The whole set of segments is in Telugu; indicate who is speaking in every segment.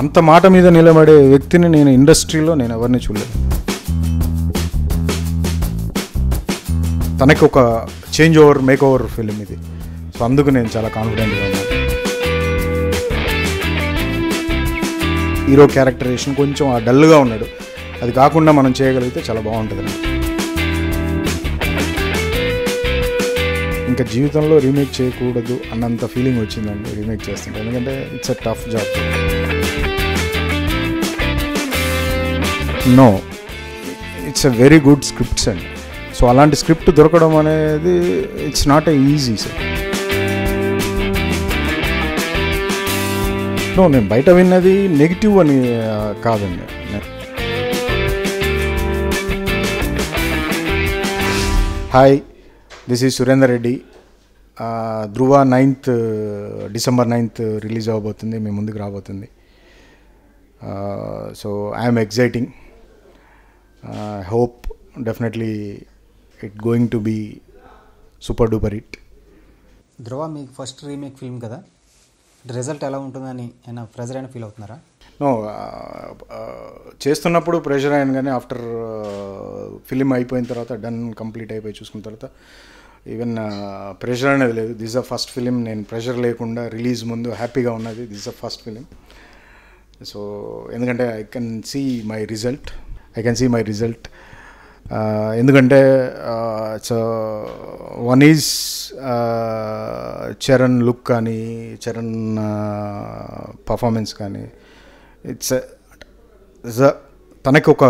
Speaker 1: అంత మాట మీద నిలబడే వ్యక్తిని నేను ఇండస్ట్రీలో నేను ఎవరిని చూడలేదు తనకి ఒక change over make over film ఇది సో అందుకు నేను చాలా కాన్ఫిడెంట్గా ఉన్నాను హీరో క్యారెక్టరేషన్ కొంచెం ఆ డల్గా ఉన్నాడు అది కాకుండా మనం చేయగలిగితే చాలా బాగుంటుంది ఇంకా జీవితంలో రీమేక్ చేయకూడదు అన్నంత ఫీలింగ్ వచ్చిందండి రీమేక్ చేస్తుంటే ఎందుకంటే it's a tough job no it's a very good scripts అండి సో అలాంటి స్క్రిప్ట్ దొరకడం అనేది it's not a easy sir no నేను బయట విన్నది నెగిటివ్ అని కాదండి hi this is Surender Reddy Dhruva ninth December ninth release అవ్వబోతుంది మీ ముందుకు రాబోతుంది so I'm exciting I hope definitely it going to be super duper it
Speaker 2: Dhruva మీ ఫస్ట్ రీమేక్ ఫిల్మ్ కదా రిజల్ట్ ఎలా ఉంటుందని ఏమైనా ప్రెజర్ అయినా ఫీల్ అవుతున్నారా
Speaker 1: నో uh, uh, చేస్తున్నప్పుడు ప్రెషర్ అయ్యాను కానీ ఆఫ్టర్ ఫిలిం uh, అయిపోయిన తర్వాత డన్ కంప్లీట్ అయిపోయి చూసుకున్న తర్వాత ఈవెన్ ప్రెషర్ అనేది లేదు దిస్ అ ఫస్ట్ ఫిలిం నేను ప్రెషర్ లేకుండా రిలీజ్ ముందు హ్యాపీగా ఉన్నది this a first film so ఎందుకంటే I can see my result I can see my result ఎందుకంటే so one is Charan look కానీ చరణ్ పర్ఫార్మెన్స్ uh, కానీ ఇట్స్ తనకి ఒక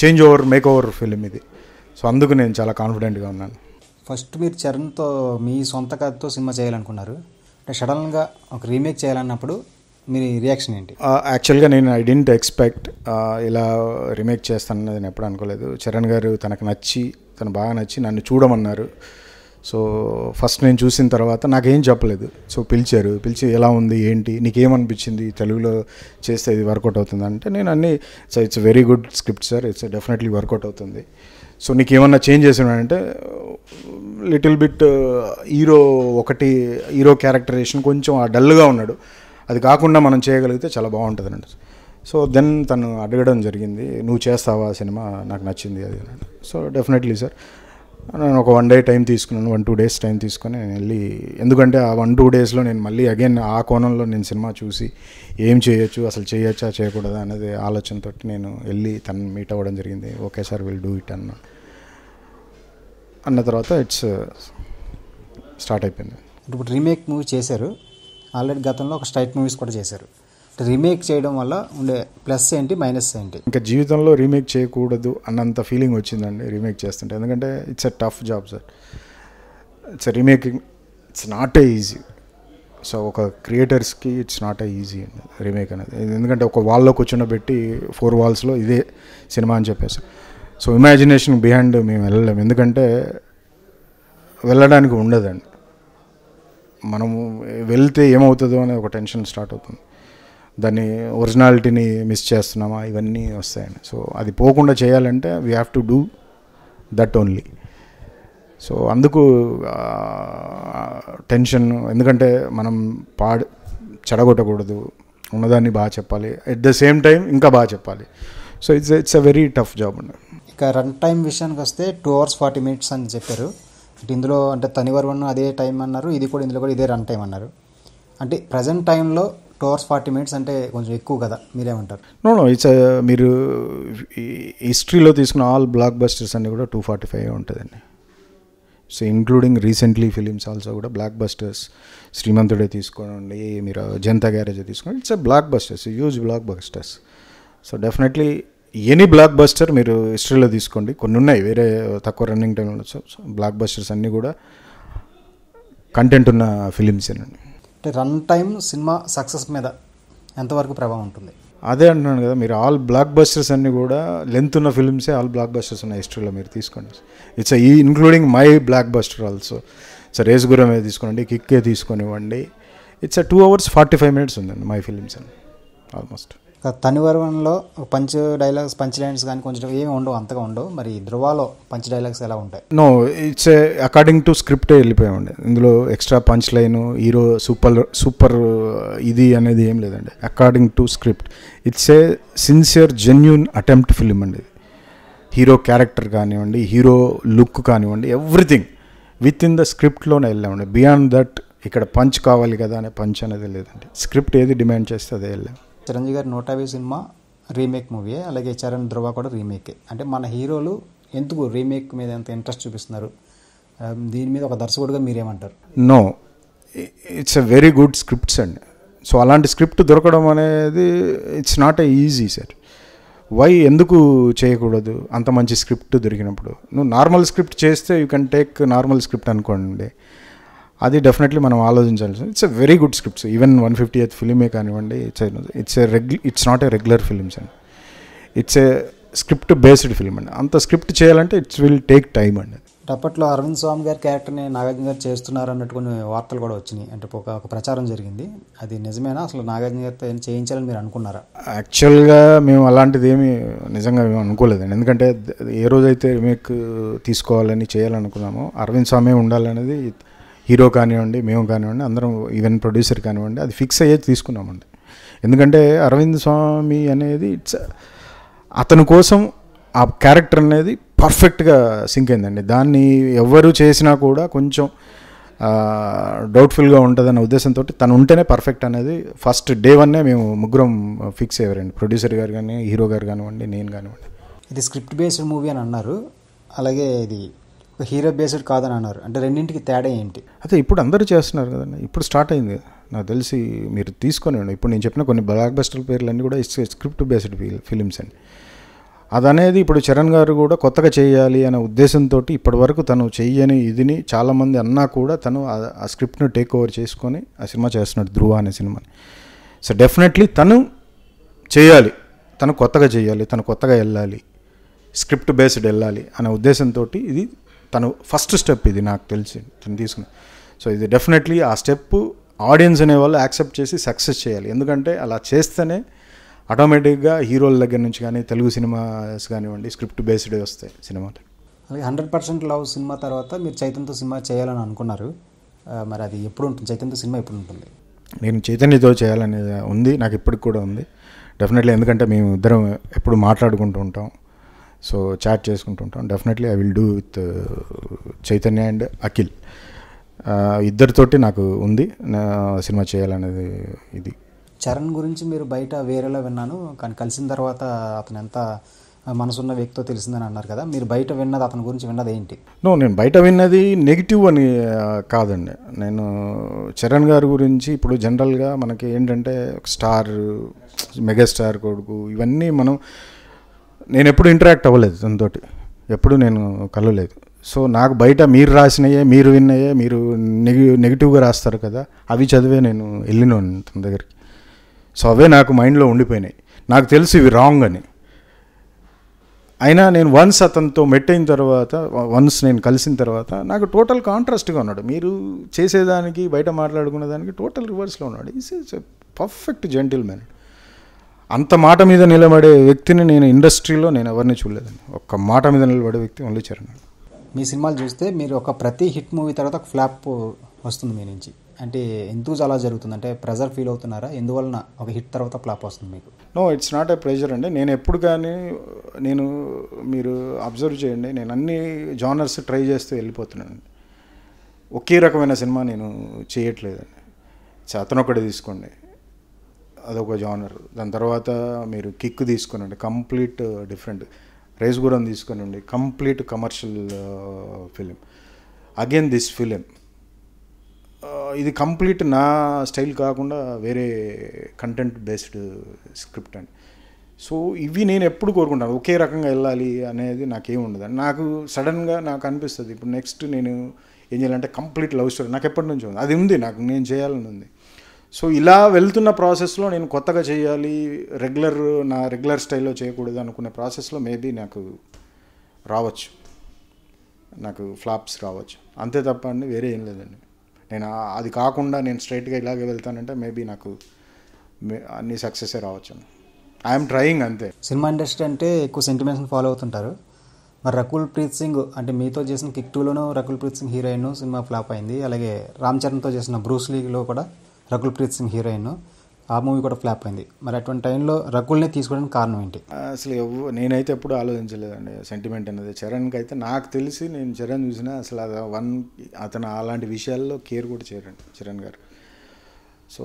Speaker 1: change over make over film ఇది సో అందుకు నేను చాలా కాన్ఫిడెంట్గా ఉన్నాను
Speaker 2: ఫస్ట్ మీరు చరణ్తో మీ సొంత కథతో సినిమా చేయాలనుకున్నారు అంటే సడన్గా ఒక రీమేక్ చేయాలన్నప్పుడు మీ రియాక్షన్ ఏంటి
Speaker 1: యాక్చువల్గా నేను ఐ డింట్ ఎక్స్పెక్ట్ ఇలా రిమేక్ చేస్తాను నేను ఎప్పుడు అనుకోలేదు చరణ్ గారు తనకు నచ్చి తను బాగా నచ్చి నన్ను చూడమన్నారు సో ఫస్ట్ నేను చూసిన తర్వాత నాకేం చెప్పలేదు సో పిలిచారు పిలిచి ఎలా ఉంది ఏంటి నీకేమనిపించింది తెలుగులో చేస్తే ఇది వర్కౌట్ అవుతుంది అంటే నేను అన్ని so it's very good script sir it's definitely workout అవుతుంది సో నీకు ఏమన్నా చేంజ్ చేసినాడంటే లిటిల్ బిట్ హీరో ఒకటి హీరో క్యారెక్టరేషన్ కొంచెం డల్గా ఉన్నాడు అది కాకుండా మనం చేయగలిగితే చాలా బాగుంటుందండి సో దెన్ తను అడగడం జరిగింది నువ్వు చేస్తావా సినిమా నాకు నచ్చింది అది సో డెఫినెట్లీ సార్ నేను ఒక వన్ డే టైం తీసుకున్నాను వన్ టూ డేస్ టైం తీసుకొని నేను వెళ్ళి ఎందుకంటే ఆ వన్ టూ డేస్లో నేను మళ్ళీ అగైన్ ఆ కోణంలో నేను సినిమా చూసి ఏం చేయొచ్చు అసలు చేయొచ్చా చేయకూడదా అనేది ఆలోచనతో నేను వెళ్ళి తను మీట్ అవ్వడం జరిగింది okay sir will do it అన్న అన్న తర్వాత ఇట్స్ స్టార్ట్ అయిపోయింది ఇప్పుడు
Speaker 2: రీమేక్ మూవీ చేశారు ఆల్రెడీ గతంలో ఒక స్ట్రైట్ మూవీస్ కూడా చేశారు రీమేక్ చేయడం వల్ల ఉండే ప్లస్ ఏంటి మైనస్
Speaker 1: ఏంటి ఇంకా జీవితంలో రీమేక్ చేయకూడదు అన్నంత ఫీలింగ్ వచ్చిందండి రీమేక్ చేస్తుంటే ఎందుకంటే it's a tough job sir it's remaking it's not a easy so ఒక క్రియేటర్స్కి ఇట్స్ నాట్ ఏ ఈజీ అండి రీమేక్ అనేది ఎందుకంటే ఒక వాల్లో పెట్టి ఫోర్ వాల్స్లో ఇదే సినిమా అని చెప్పేసి సో ఇమాజినేషన్ బిహైండ్ మేము వెళ్ళలేము ఎందుకంటే వెళ్ళడానికి ఉండదండి మనము వెళ్తే ఏమవుతుందో అనే ఒక టెన్షన్ స్టార్ట్ అవుతుంది దాన్ని ఒరిజినాలిటీని మిస్ చేస్తున్నామా ఇవన్నీ వస్తాయని సో అది పోకుండా చేయాలంటే we have to do that only so అందుకు టెన్షన్ ఎందుకంటే మనం పాడు చెడగొట్టకూడదు ఉన్నదాన్ని బాగా చెప్పాలి ఎట్ ద సేమ్ టైం ఇంకా బాగా చెప్పాలి so it's it's a very tough job అండి ఇక రన్
Speaker 2: టైం విషయానికి వస్తే టూ అవర్స్ ఫార్టీ మినిట్స్ అని చెప్పారు అంటే ఇందులో అంటే తనివర్ వన్ అదే టైం అన్నారు ఇది కూడా ఇందులో కూడా ఇదే రన్ టైం అన్నారు అంటే ప్రజెంట్ టైంలో టూ అవర్స్ ఫార్టీ మినిట్స్ అంటే కొంచెం ఎక్కువ కదా మీరేమంటారు
Speaker 1: నో నో ఇట్స్ మీరు హిస్టరీలో తీసుకున్న ఆల్ బ్లాక్ బస్టర్స్ అన్నీ కూడా టూ ఫార్టీ ఫైవ్ ఉంటుందండి so including recently films also కూడా బ్లాక్ బస్టర్స్ శ్రీమంతుడే తీసుకోండి మీరు జనతా గ్యారేజ్ తీసుకోండి it's a blockbusters huge blockbusters so definitely any blockbuster మీరు హిస్టరీలో తీసుకోండి కొన్ని ఉన్నాయి వేరే తక్కువ రన్నింగ్ టైం ఉండొచ్చు బ్లాక్ బస్టర్స్ అన్నీ కూడా కంటెంట్ ఉన్న ఫిలిమ్స్ ఏనండి
Speaker 2: అంటే రన్ టైం సినిమా సక్సెస్ మీద ఎంతవరకు ప్రభావం
Speaker 1: ఉంటుంది అదే అంటున్నాను కదా మీరు ఆల్ బ్లాక్ బస్టర్స్ అన్నీ కూడా లెంత్ ఉన్న ఫిలిమ్సే ఆల్ బ్లాక్ బస్టర్స్ ఉన్న హిస్టరీలో మీరు తీసుకోండి ఇట్స్ ఈ including my blockbuster also sir race Gurram మీద తీసుకోండి కిక్కే తీసుకొనివ్వండి it's two hours forty five minutes ఉందండి మై ఫిలిమ్స్ అని ఆల్మోస్ట్
Speaker 2: తనివరంలో పంచ్ డైలాగ్స్ పంచ్ లైన్స్ కానీ కొంచెం ఏమి ఉండవు
Speaker 1: అంతగా ఉండవు మరి
Speaker 2: ధృవాలో పంచ్ డైలాగ్స్ ఎలా ఉంటాయి
Speaker 1: నో ఇట్స్ అకార్డింగ్ టు స్క్రిప్టే వెళ్ళిపోయామండి ఇందులో extra punch line hero super super ఇది అనేది ఏం లేదండి according to script it's a sincere genuine attempt film అండి హీరో క్యారెక్టర్ కానివ్వండి హీరో లుక్ కానివ్వండి ఎవ్రీథింగ్ విత్ ఇన్ ద స్క్రిప్ట్లోనే వెళ్ళామండి బియాండ్ దట్ ఇక్కడ పంచ్ కావాలి కదా అనే పంచ్ అనేది లేదండి స్క్రిప్ట్ ఏది డిమాండ్ చేస్తే అదే వెళ్ళాము
Speaker 2: చిరంజీవి గారి నూటావి సినిమా రీమేక్ మూవీయే అలాగే చరణ్ ధ్రువ కూడా రీమేకే అంటే మన హీరోలు ఎందుకు రీమేక్ మీద ఎంత ఇంట్రెస్ట్ చూపిస్తున్నారు దీని మీద ఒక దర్శకుడుగా మీరేమంటారు
Speaker 1: no it's a very good scripts అండి సో అలాంటి స్క్రిప్ట్ దొరకడం అనేది it's not a easy sir why ఎందుకు చేయకూడదు అంత మంచి స్క్రిప్ట్ దొరికినప్పుడు నువ్వు నార్మల్ స్క్రిప్ట్ చేస్తే you can take normal script అనుకోండి అది డెఫినెట్లీ మనం ఆలోచించాల్సి it's a very good scripts even one fifty eight ఫిలిమే కానివ్వండి it's it's a regu it's not a regular films అండి it's a script based film అండి అంత స్క్రిప్ట్ చేయాలంటే ఇట్స్ విల్ టేక్ టైమ్ అండి
Speaker 2: అప్పట్లో అరవింద్ స్వామి గారి క్యారెక్టర్ని నాగార్జున గారు చేస్తున్నారు అన్నట్టు కొన్ని వార్తలు కూడా వచ్చినాయి అంటే ఒక ఒక ప్రచారం జరిగింది అది నిజమేనా అసలు నాగార్జున గారితో ఏం చేయించాలని మీరు
Speaker 1: అనుకున్నారా యాక్చువల్గా మేము అలాంటిది ఏమి నిజంగా మేము అనుకోలేదండి ఎందుకంటే ఏ రోజైతే రిమేక్ తీసుకోవాలని చేయాలనుకున్నామో అరవింద్ స్వామి ఉండాలనేది హీరో కానివ్వండి మేము కానివ్వండి అందరం ఈవెన్ ప్రొడ్యూసర్ కానివ్వండి అది ఫిక్స్ అయ్యేది తీసుకున్నామండి ఎందుకంటే అరవింద్ స్వామి అనేది ఇట్స్ అతని కోసం ఆ క్యారెక్టర్ అనేది పర్ఫెక్ట్గా సింక్ అయిందండి దాన్ని ఎవరు చేసినా కూడా కొంచెం డౌట్ఫుల్గా అనే ఉద్దేశంతో తను ఉంటేనే పర్ఫెక్ట్ అనేది ఫస్ట్ డే వన్నే మేము ముగ్గురం ఫిక్స్ అయ్యారండి ప్రొడ్యూసర్ గారు కానీ హీరో గారు కానివ్వండి నేను కానివ్వండి
Speaker 2: ఇది స్క్రిప్ట్ బేస్డ్ మూవీ అని అన్నారు అలాగే ఇది ఒక హీరో బేస్డ్ కాదని అన్నారు అంటే రెండింటికి తేడా ఏంటి
Speaker 1: అదే ఇప్పుడు అందరూ చేస్తున్నారు కదండి ఇప్పుడు స్టార్ట్ అయింది నాకు తెలిసి మీరు తీసుకొని ఇప్పుడు నేను చెప్పిన కొన్ని బ్లాక్ బస్టర్ పేర్లన్నీ కూడా స్క్రిప్ట్ బేస్డ్ ఫిలిమ్స్ అండి అదనేది ఇప్పుడు చరణ్ గారు కూడా కొత్తగా చేయాలి అనే ఉద్దేశంతో ఇప్పటి వరకు తను చెయ్యని ఇదిని చాలామంది అన్నా కూడా తను ఆ స్క్రిప్ట్ను టేక్ ఓవర్ చేసుకొని ఆ సినిమా చేస్తున్నాడు ధ్రువ అనే సినిమాని సో డెఫినెట్లీ తను చేయాలి తను కొత్తగా చేయాలి తను కొత్తగా వెళ్ళాలి స్క్రిప్ట్ బేస్డ్ వెళ్ళాలి అనే ఉద్దేశంతో ఇది తను ఫస్ట్ స్టెప్ ఇది నాకు తెలిసి తను తీసుకుని సో ఇది డెఫినెట్లీ ఆ స్టెప్ ఆడియన్స్ అనేవాళ్ళు యాక్సెప్ట్ చేసి సక్సెస్ చేయాలి ఎందుకంటే అలా చేస్తేనే ఆటోమేటిక్గా హీరోల దగ్గర నుంచి కానీ తెలుగు సినిమాస్ కానివ్వండి స్క్రిప్ట్ బేస్డ్ వస్తాయి సినిమాలు
Speaker 2: అలాగే హండ్రెడ్ పర్సెంట్ లవ్ సినిమా తర్వాత మీరు చైతన్యతో సినిమా చేయాలని అనుకున్నారు మరి అది ఎప్పుడు ఉంటుంది చైతన్యతో సినిమా ఎప్పుడు ఉంటుంది
Speaker 1: నేను చైతన్యతో చేయాలనేది ఉంది నాకు ఇప్పటికి కూడా ఉంది డెఫినెట్లీ ఎందుకంటే మేము ఇద్దరం ఎప్పుడు మాట్లాడుకుంటూ ఉంటాం సో చాట్ చేసుకుంటుంటాం definitely I will do with Chaitanya and Akhil ఇద్దరితోటి నాకు ఉంది నా సినిమా చేయాలనేది ఇది
Speaker 2: చరణ్ గురించి మీరు బయట వేరేలా విన్నాను కానీ కలిసిన తర్వాత అతను ఎంత మనసున్న వ్యక్తితో తెలిసిందని అన్నారు కదా మీరు బయట విన్నది అతని గురించి విన్నది ఏంటి
Speaker 1: నో నేను బయట విన్నది నెగిటివ్ అని uh, కాదండి నేను చరణ్ గారి గురించి ఇప్పుడు జనరల్గా మనకి ఏంటంటే స్టార్ మెగాస్టార్ కొడుకు ఇవన్నీ మనం నేను ఎప్పుడు ఇంటరాక్ట్ అవ్వలేదు దానితోటి ఎప్పుడు నేను కలవలేదు సో నాకు బయట మీరు రాసినయే మీరు విన్నయే మీరు నెగి నెగిటివ్గా రాస్తారు కదా అవి చదివే నేను వెళ్ళిన తన దగ్గరికి సో అవే నాకు మైండ్లో ఉండిపోయినాయి నాకు తెలుసు ఇవి రాంగ్ అని అయినా నేను వన్స్ అతనితో మెట్ అయిన తర్వాత వన్స్ నేను కలిసిన తర్వాత నాకు టోటల్ కాంట్రాస్ట్గా ఉన్నాడు మీరు చేసేదానికి బయట మాట్లాడుకున్న దానికి టోటల్ రివర్స్లో ఉన్నాడు ఈస్ ఈజ్ పర్ఫెక్ట్ మ్యాన్ అంత మాట మీద నిలబడే వ్యక్తిని నేను ఇండస్ట్రీలో నేను ఎవరిని చూడలేదండి ఒక్క మాట మీద నిలబడే వ్యక్తి ఓన్లీ చరణ్
Speaker 2: మీ సినిమాలు చూస్తే మీరు ఒక ప్రతి హిట్ మూవీ తర్వాత ఒక ఫ్లాప్ వస్తుంది మీ నుంచి అంటే ఎందుకు అలా జరుగుతుంది అంటే ప్రెజర్ ఫీల్ అవుతున్నారా ఎందువలన ఒక హిట్ తర్వాత ఫ్లాప్ వస్తుంది మీకు
Speaker 1: no it's not a pressure అండి నేను ఎప్పుడు కానీ నేను మీరు అబ్జర్వ్ చేయండి నేను అన్ని జానర్స్ ట్రై చేస్తూ వెళ్ళిపోతున్నాను ఒకే రకమైన సినిమా నేను చేయట్లేదండి అతను ఒకటి తీసుకోండి అదొక జానర్ దాని తర్వాత మీరు కిక్ తీసుకునండి complete different uh, race Gurram తీసుకునండి complete commercial film again this film ఇది కంప్లీట్ నా స్టైల్ కాకుండా వేరే కంటెంట్ బేస్డ్ స్క్రిప్ట్ అండి సో ఇవి నేను ఎప్పుడు కోరుకుంటాను ఒకే రకంగా వెళ్ళాలి అనేది నాకేం ఉండదు నాకు సడన్గా నాకు అనిపిస్తుంది ఇప్పుడు నెక్స్ట్ నేను ఏం చేయాలంటే కంప్లీట్ లవ్ స్టోరీ నాకు ఎప్పటి నుంచి ఉంది అది ఉంది నాకు నేను చేయాలని ఉంది సో ఇలా వెళ్తున్న ప్రాసెస్లో నేను కొత్తగా చేయాలి రెగ్యులర్ నా రెగ్యులర్ స్టైల్లో చేయకూడదు అనుకునే ప్రాసెస్లో మేబీ నాకు రావచ్చు నాకు ఫ్లాప్స్ రావచ్చు అంతే తప్ప అండి వేరే ఏం లేదండి నేను అది కాకుండా నేను స్ట్రైట్గా ఇలాగే వెళ్తానంటే మేబీ నాకు అన్ని సక్సెసే రావచ్చు అండి ఐఎమ్ ట్రయింగ్ అంతే సినిమా ఇండస్ట్రీ అంటే ఎక్కువ సెంటిమెంట్స్ని ఫాలో అవుతుంటారు మరి
Speaker 2: రకుల్ ప్రీత్ సింగ్ అంటే మీతో చేసిన కిక్ టూలోనూ Rakul Preet Singh heroine cinema flop అయింది అలాగే రామ్ చరణ్తో చేసిన బ్రూస్ లీగ్లో కూడా రకుల్ ప్రీత్ సింగ్ హీరోయిన్ ఆ మూవీ కూడా ఫ్లాప్ అయింది మరి అటువంటి టైంలో రకుల్ని తీసుకోవడానికి కారణం ఏంటి
Speaker 1: అసలు ఎవ్వ నేనైతే ఎప్పుడు ఆలోచించలేదండి సెంటిమెంట్ అనేది చరణ్కి అయితే నాకు తెలిసి నేను చరణ్ చూసిన అసలు అది వన్ అతను అలాంటి విషయాల్లో కేర్ కూడా చేయరండి చరణ్ గారు సో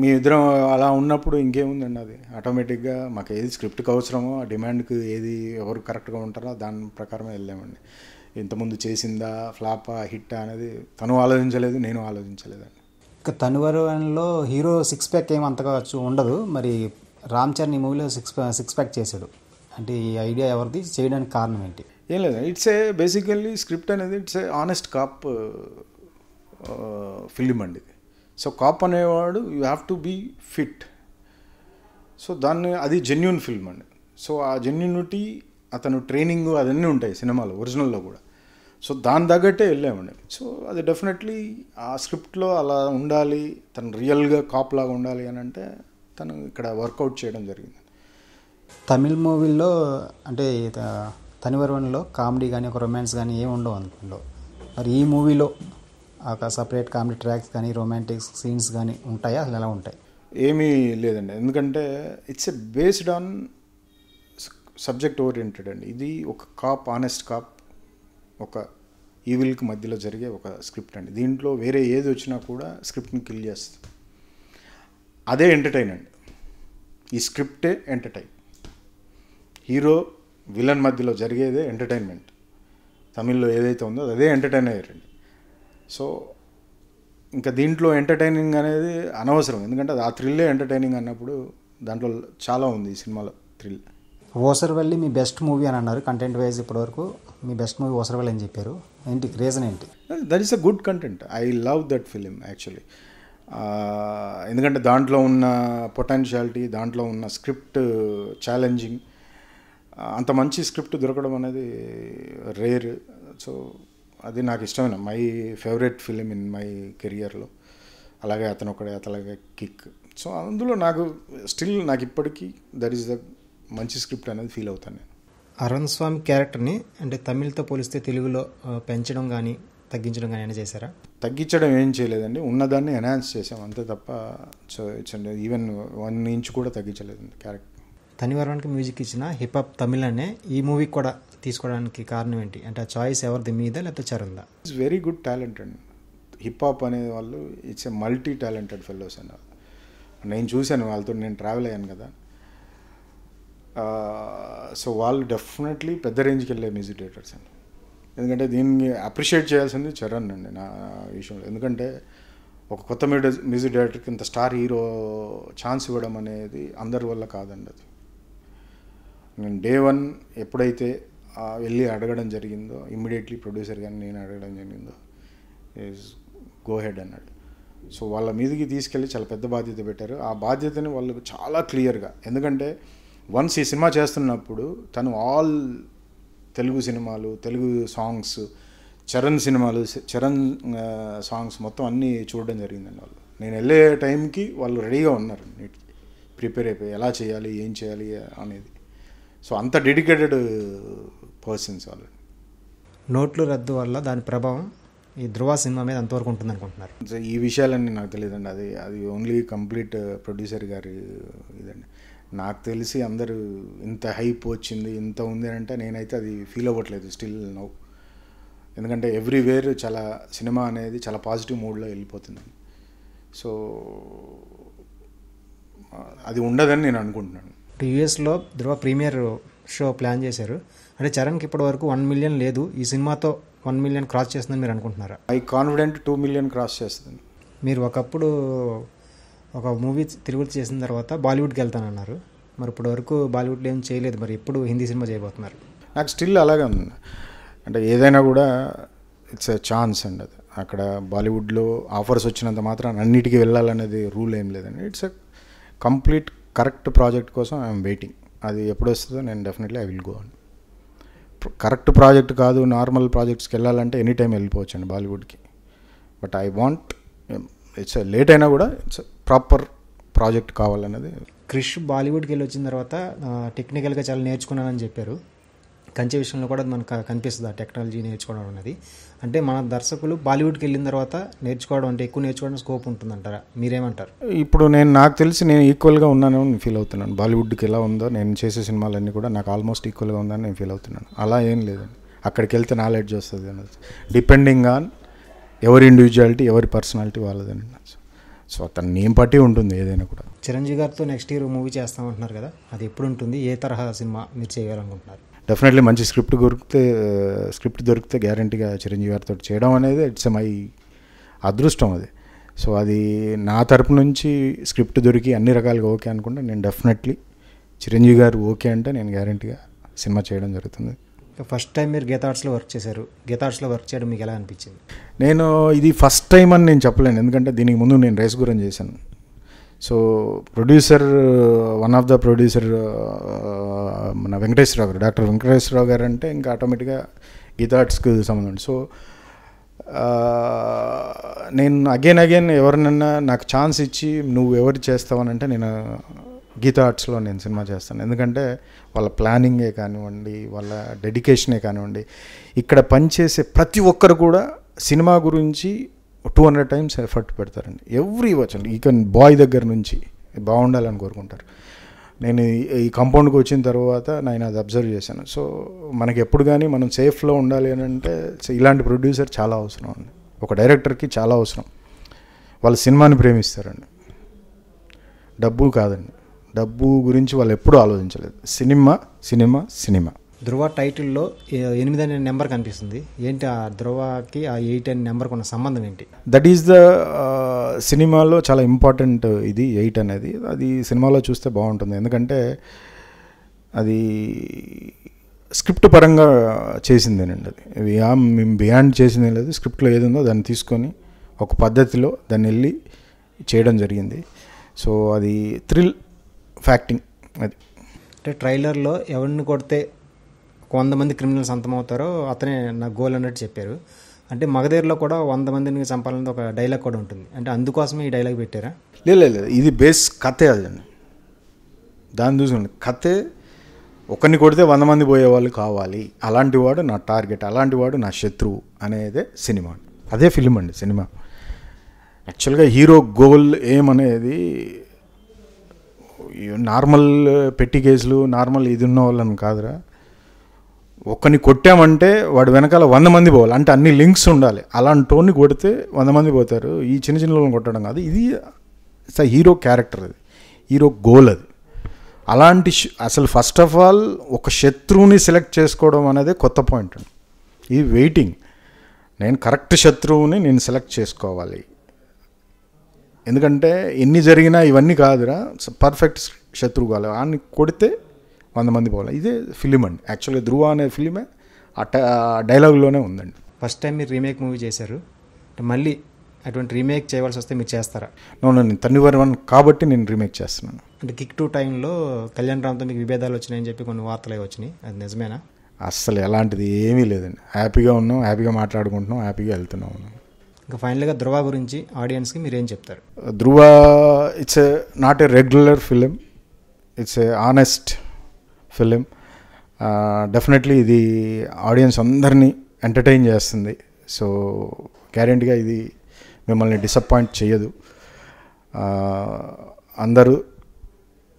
Speaker 1: మీ ఇద్దరం అలా ఉన్నప్పుడు ఇంకేముందండి అది ఆటోమేటిక్గా మాకు ఏది స్క్రిప్ట్కి అవసరమో ఆ డిమాండ్కి ఏది ఎవరు కరెక్ట్గా ఉంటారో దాని ప్రకారమే వెళ్ళామండి ఇంతకుముందు చేసిందా ఫ్లాపా హిట్టా అనేది తను ఆలోచించలేదు నేను ఆలోచించలేదండి
Speaker 2: తను వరలో హీరో సిక్స్ ప్యాక్ ఏం అంతగా ఉండదు మరి రామ్ చరణ్ ఈ మూవీలో సిక్స్ సిక్స్ ప్యాక్ చేశాడు అంటే ఈ ఐడియా ఎవరిది చేయడానికి కారణం ఏంటి
Speaker 1: ఏం లేదు ఇట్స్ ఏ బేసికల్లీ స్క్రిప్ట్ అనేది it's a honest cop film అండి సో కాప్ అనేవాడు you have to be fit so దాన్ని అది జెన్యున్ ఫిల్మ్ అండి సో ఆ జెన్యునిటీ అతను ట్రైనింగ్ అదన్నీ ఉంటాయి సినిమాలో ఒరిజినల్లో కూడా సో దాని తగ్గట్టే వెళ్ళామండి సో అది డెఫినెట్లీ ఆ స్క్రిప్ట్లో అలా ఉండాలి తను రియల్గా కాప్లాగా ఉండాలి అని అంటే తను ఇక్కడ వర్కౌట్ చేయడం జరిగింది
Speaker 2: తమిళ్ మూవీల్లో అంటే తనివర్వన్లో కామెడీ కానీ ఒక రొమాన్స్ కానీ ఏమి ఉండవు అందులో మరి ఈ మూవీలో ఒక సపరేట్ కామెడీ ట్రాక్స్ కానీ రొమాంటిక్ సీన్స్ కానీ ఉంటాయా అసలు ఎలా ఉంటాయి
Speaker 1: ఏమీ లేదండి ఎందుకంటే it's a based on subject oriented అండి ఇది ఒక కాప్ ఆనెస్ట్ కాప్ ఒక ఈవిల్కి మధ్యలో జరిగే ఒక స్క్రిప్ట్ అండి దీంట్లో వేరే ఏది వచ్చినా కూడా స్క్రిప్ట్ని కిల్ చేస్తుంది అదే ఎంటర్టైన్ అండి ఈ స్క్రిప్టే ఎంటర్టైన్ హీరో విలన్ మధ్యలో జరిగేదే ఎంటర్టైన్మెంట్ తమిళ్లో ఏదైతే ఉందో అదే ఎంటర్టైన్ అయ్యారండి సో ఇంకా దీంట్లో ఎంటర్టైనింగ్ అనేది అనవసరం ఎందుకంటే ఆ థ్రిల్లే ఎంటర్టైనింగ్ అన్నప్పుడు దాంట్లో చాలా ఉంది ఈ సినిమాలో థ్రిల్ ఓసర్ వెళ్ళి మీ
Speaker 2: బెస్ట్ మూవీ అని అన్నారు కంటెంట్ వైజ్ ఇప్పటివరకు మీ బెస్ట్ మూవీ ఓసరవేళ అని చెప్పారు ఏంటి రీజన్ ఏంటి
Speaker 1: that is a good content I love that film actually ఎందుకంటే దాంట్లో ఉన్న పొటెన్షియాలిటీ దాంట్లో ఉన్న స్క్రిప్ట్ ఛాలెంజింగ్ అంత మంచి స్క్రిప్ట్ దొరకడం అనేది రేర్ సో అది నాకు ఇష్టమైన my favourite film in my కెరియర్లో అలాగే అతను ఒకడే అలాగే కిక్ సో అందులో నాకు స్టిల్ నాకు ఇప్పటికీ దట్ ఈస్ ద మంచి స్క్రిప్ట్ అనేది ఫీల్ అవుతాను నేను
Speaker 2: అరుణ్ స్వామి క్యారెక్టర్ని అంటే తమిళ్తో పోలిస్తే తెలుగులో పెంచడం కానీ తగ్గించడం కానీ ఏమైనా చేశారా
Speaker 1: తగ్గించడం ఏం చేయలేదండి ఉన్నదాన్ని ఎనాన్స్ చేసాం అంతే తప్ప ఈవెన్ వన్ ఇంచ్ కూడా తగ్గించలేదండి క్యారెక్టర్
Speaker 2: తనివరానికి మ్యూజిక్ ఇచ్చిన హిప్ హాప్ తమిళ్ అనే ఈ మూవీ కూడా తీసుకోవడానికి కారణం ఏంటి అంటే ఆ చాయిస్ ఎవరిది మీద లేకపోతే చరుందా
Speaker 1: ఇట్స్ వెరీ గుడ్ టాలెంట్ అండి హిప్ హాప్ అనే వాళ్ళు it's a multi talented fellows అన్నారు నేను చూశాను వాళ్ళతో నేను ట్రావెల్ అయ్యాను కదా సో వాళ్ళు డెఫినెట్లీ పెద్ద రేంజ్కి వెళ్ళే మ్యూజిక్ డైరెక్టర్స్ అండి ఎందుకంటే దీన్ని అప్రిషియేట్ చేయాల్సింది చరణ్ అండి నా విషయంలో ఎందుకంటే ఒక కొత్త మ్యూజిక్ డైరెక్టర్కి ఇంత స్టార్ హీరో ఛాన్స్ ఇవ్వడం అనేది అందరి వల్ల కాదండి అది నేను డే వన్ ఎప్పుడైతే వెళ్ళి అడగడం జరిగిందో ఇమ్మీడియట్లీ ప్రొడ్యూసర్ కానీ నేను అడగడం జరిగిందో ఈజ్ గో హెడ్ అన్నాడు సో వాళ్ళ మీదకి తీసుకెళ్ళి చాలా పెద్ద బాధ్యత పెట్టారు ఆ బాధ్యతని వాళ్ళు చాలా క్లియర్గా ఎందుకంటే వన్స్ ఈ సినిమా చేస్తున్నప్పుడు తను ఆల్ తెలుగు సినిమాలు తెలుగు సాంగ్స్ చరణ్ సినిమాలు చరణ్ సాంగ్స్ మొత్తం అన్నీ చూడడం జరిగిందండి వాళ్ళు నేను వెళ్ళే టైంకి వాళ్ళు రెడీగా ఉన్నారు ప్రిపేర్ అయిపోయి ఎలా చేయాలి ఏం చేయాలి అనేది సో అంత డెడికేటెడ్ పర్సన్స్ వాళ్ళు
Speaker 2: నోట్లు రద్దు వల్ల దాని ప్రభావం ఈ ధృవ సినిమా మీద అంతవరకు ఉంటుంది అనుకుంటున్నారు
Speaker 1: ఈ విషయాలన్నీ నాకు తెలియదండి అది అది ఓన్లీ కంప్లీట్ ప్రొడ్యూసర్ గారి ఇదండి నాకు తెలిసి అందరూ ఇంత హైప్ వచ్చింది ఇంత ఉంది అంటే నేనైతే అది ఫీల్ అవ్వట్లేదు స్టిల్ నౌ ఎందుకంటే ఎవ్రీవేర్ చాలా సినిమా అనేది చాలా పాజిటివ్ మూడ్లో వెళ్ళిపోతుంది సో అది ఉండదని నేను అనుకుంటున్నాను
Speaker 2: టీవీఎస్లో ధ్రువ ప్రీమియర్ షో ప్లాన్ చేశారు అంటే చరణ్కి ఇప్పటి వరకు వన్ మిలియన్ లేదు ఈ సినిమాతో వన్ మిలియన్ క్రాస్ చేస్తుందని మీరు అనుకుంటున్నారా
Speaker 1: I confident two million cross చేస్తుంది
Speaker 2: మీరు ఒకప్పుడు ఒక మూవీ తిరుగుతు చేసిన తర్వాత బాలీవుడ్కి వెళ్తానన్నారు మరి ఇప్పటి వరకు బాలీవుడ్లో ఏం చేయలేదు మరి ఎప్పుడు హిందీ సినిమా చేయబోతున్నారు
Speaker 1: నాకు స్టిల్ అలాగే ఉంది అంటే ఏదైనా కూడా ఇట్స్ ఎ ఛాన్స్ అండి అది అక్కడ బాలీవుడ్లో ఆఫర్స్ వచ్చినంత మాత్రం అన్నిటికీ వెళ్ళాలనేది రూల్ ఏం లేదండి it's a complete correct project కోసం ఐఎమ్ వెయిటింగ్ అది ఎప్పుడు వస్తుందో నేను డెఫినెట్లీ ఐ విల్ గో అండి కరెక్ట్ ప్రాజెక్ట్ కాదు నార్మల్ ప్రాజెక్ట్స్కి వెళ్ళాలంటే ఎనీ టైం వెళ్ళిపోవచ్చు అండి బాలీవుడ్కి but I want it's late అయినా కూడా ఇట్స్ ప్రాపర్ ప్రాజెక్ట్ కావాలన్నది క్రిష్ బాలీవుడ్కి
Speaker 2: వెళ్ళి వచ్చిన తర్వాత టెక్నికల్గా చాలా నేర్చుకున్నానని చెప్పారు కంచె విషయంలో కూడా మనకు కనిపిస్తుంది ఆ టెక్నాలజీ నేర్చుకోవడం అనేది అంటే మన దర్శకులు బాలీవుడ్కి వెళ్ళిన తర్వాత నేర్చుకోవడం అంటే ఎక్కువ నేర్చుకోవడం స్కోప్ ఉంటుందంటారా మీరేమంటారు
Speaker 1: ఇప్పుడు నేను నాకు తెలిసి నేను ఈక్వల్గా ఉన్నాను ఫీల్ అవుతున్నాను బాలీవుడ్కి ఎలా ఉందో నేను చేసే సినిమాలన్నీ కూడా నాకు ఆల్మోస్ట్ ఈక్వల్గా ఉందని నేను ఫీల్ అవుతున్నాను అలా ఏం లేదండి అక్కడికి వెళ్తే నాలెడ్జ్ వస్తుంది అనేది డిపెండింగ్ ఆన్ ఎవరి ఇండివిజువాలిటీ ఎవరి పర్సనాలిటీ వాళ్ళదండి సో అతను నేమ్ పట్టి ఉంటుంది ఏదైనా కూడా
Speaker 2: చిరంజీవి గారితో నెక్స్ట్ ఇయర్ మూవీ చేస్తామంటున్నారు కదా అది ఎప్పుడు ఉంటుంది ఏ తరహా సినిమా మీరు చేయాలనుకుంటున్నారు
Speaker 1: డెఫినెట్లీ మంచి స్క్రిప్ట్ దొరికితే స్క్రిప్ట్ uh, దొరికితే గ్యారంటీగా చిరంజీవి గారితో చేయడం అనేది ఇట్స్ మై అదృష్టం అది సో అది నా తరపు నుంచి స్క్రిప్ట్ దొరికి అన్ని రకాలుగా ఓకే అనుకుంటే నేను డెఫినెట్లీ చిరంజీవి గారు ఓకే అంటే నేను గ్యారంటీగా సినిమా చేయడం జరుగుతుంది
Speaker 2: ఫస్ట్ టైం మీరు గీతార్ట్స్లో వర్క్ చేశారు గీతార్ట్స్లో వర్క్ చేయడం మీకు ఎలా అనిపించింది
Speaker 1: నేను ఇది ఫస్ట్ టైం అని నేను చెప్పలేను ఎందుకంటే దీనికి ముందు నేను రేస్ గురం చేశాను so producer one of the producer మన వెంకటేశ్వరరావు గారు డాక్టర్ వెంకటేశ్వరరావు గారు అంటే ఇంకా ఆటోమేటిక్గా గీతార్ట్స్కి సంబంధం సో నేను అగైన్ అగైన్ ఎవరినన్నా నాకు ఛాన్స్ ఇచ్చి నువ్వు ఎవరు చేస్తావనంటే నేను గీత ఆర్ట్స్లో నేను సినిమా చేస్తాను ఎందుకంటే వాళ్ళ ప్లానింగే కానివ్వండి వాళ్ళ డెడికేషనే కానివ్వండి ఇక్కడ పనిచేసే ప్రతి ఒక్కరు కూడా సినిమా గురించి టూ హండ్రెడ్ టైమ్స్ ఎఫర్ట్ పెడతారండి ఎవ్రీ వచ్చండి ఇక బాయ్ దగ్గర నుంచి బాగుండాలని కోరుకుంటారు నేను ఈ కంపౌండ్కి వచ్చిన తర్వాత నేను అది అబ్జర్వ్ చేశాను సో మనకి ఎప్పుడు కానీ మనం సేఫ్లో ఉండాలి అని అంటే ఇలాంటి ప్రొడ్యూసర్ చాలా అవసరం అండి ఒక డైరెక్టర్కి చాలా అవసరం వాళ్ళు సినిమాని ప్రేమిస్తారండి డబ్బు కాదండి డబ్బు గురించి వాళ్ళు ఎప్పుడూ ఆలోచించలేదు సినిమా సినిమా సినిమా
Speaker 2: ధ్రువ టైటిల్లో ఎనిమిది అనే నెంబర్ కనిపిస్తుంది ఏంటి ఆ ధ్రువకి ఆ ఎయిట్ అనే నెంబర్కి ఉన్న సంబంధం ఏంటి
Speaker 1: దట్ ఈస్ ద సినిమాలో చాలా ఇంపార్టెంట్ ఇది ఎయిట్ అనేది అది సినిమాలో చూస్తే బాగుంటుంది ఎందుకంటే అది స్క్రిప్ట్ పరంగా చేసిందేనండి అది మేము బియాండ్ చేసిందే లేదు స్క్రిప్ట్లో ఏది ఉందో దాన్ని తీసుకొని ఒక పద్ధతిలో దాన్ని వెళ్ళి చేయడం జరిగింది సో అది థ్రిల్ ఫ్యాక్టింగ్ అది
Speaker 2: అంటే ట్రైలర్లో ఎవరిని కొడితే కొంతమంది మంది క్రిమినల్స్ అంతమవుతారో అతనే నా గోల్ అన్నట్టు చెప్పారు అంటే మగధీరలో కూడా వంద మందిని చంపాలని ఒక డైలాగ్ కూడా ఉంటుంది అంటే అందుకోసమే ఈ డైలాగ్ పెట్టారా
Speaker 1: లేదు లేదు ఇది బేస్ కథే అదండి దాన్ని చూసుకోండి కథే ఒకరిని కొడితే వంద మంది పోయేవాళ్ళు కావాలి అలాంటి వాడు నా టార్గెట్ అలాంటి వాడు నా శత్రువు అనేది సినిమా అదే ఫిలిం అండి సినిమా యాక్చువల్గా హీరో గోల్ ఏమనేది నార్మల్ పెట్టి కేసులు నార్మల్ ఇది ఉన్న వాళ్ళని కాదురా ఒక్కని కొట్టామంటే వాడు వెనకాల వంద మంది పోవాలి అంటే అన్ని లింక్స్ ఉండాలి అలాంటి టోన్ని కొడితే వంద మంది పోతారు ఈ చిన్న చిన్న వాళ్ళని కొట్టడం కాదు ఇది ఇట్స్ హీరో క్యారెక్టర్ అది హీరో గోల్ అది అలాంటి అసలు ఫస్ట్ ఆఫ్ ఆల్ ఒక శత్రువుని సెలెక్ట్ చేసుకోవడం అనేది కొత్త పాయింట్ ఇది వెయిటింగ్ నేను కరెక్ట్ శత్రువుని నేను సెలెక్ట్ చేసుకోవాలి ఎందుకంటే ఎన్ని జరిగినా ఇవన్నీ కాదురా పర్ఫెక్ట్ శత్రువు కాలే వాడిని కొడితే వంద మంది పోవాలి ఇదే ఫిలిం అండి యాక్చువల్గా ధ్రువ అనే ఫిలిమే ఆ డైలాగ్లోనే ఉందండి ఫస్ట్ టైం మీరు రీమేక్ మూవీ చేశారు మళ్ళీ అటువంటి రీమేక్ చేయవలసి
Speaker 2: వస్తే మీరు చేస్తారా
Speaker 1: నో నేను తన్నివర్ వన్ కాబట్టి నేను రీమేక్ చేస్తున్నాను
Speaker 2: అంటే కిక్ టూ టైంలో కళ్యాణ్ రామ్తో మీకు విభేదాలు వచ్చినాయని చెప్పి కొన్ని వార్తలు వచ్చినాయి అది నిజమేనా
Speaker 1: అస్సలు ఎలాంటిది ఏమీ లేదండి హ్యాపీగా ఉన్నాం హ్యాపీగా మాట్లాడుకుంటున్నాం హ్యాపీగా వెళ్తున్నాం
Speaker 2: ఇంకా ఫైనల్గా ధ్రువ గురించి ఆడియన్స్కి మీరు ఏం చెప్తారు
Speaker 1: uh, Dhruva it's a not a regular film it's a honest film definitely ఇది ఆడియన్స్ అందరినీ ఎంటర్టైన్ చేస్తుంది సో గ్యారెంటీగా ఇది మిమ్మల్ని డిసప్పాయింట్ చేయదు uh, అందరూ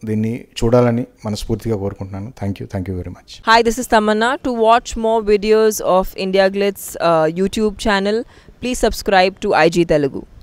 Speaker 1: దీన్ని చూడాలని మనస్ఫూర్తిగా కోరుకుంటున్నాను thank you thank you very much hi this is Tamannaah to watch more videos of India Glitz YouTube channel Please subscribe to IG Telugu.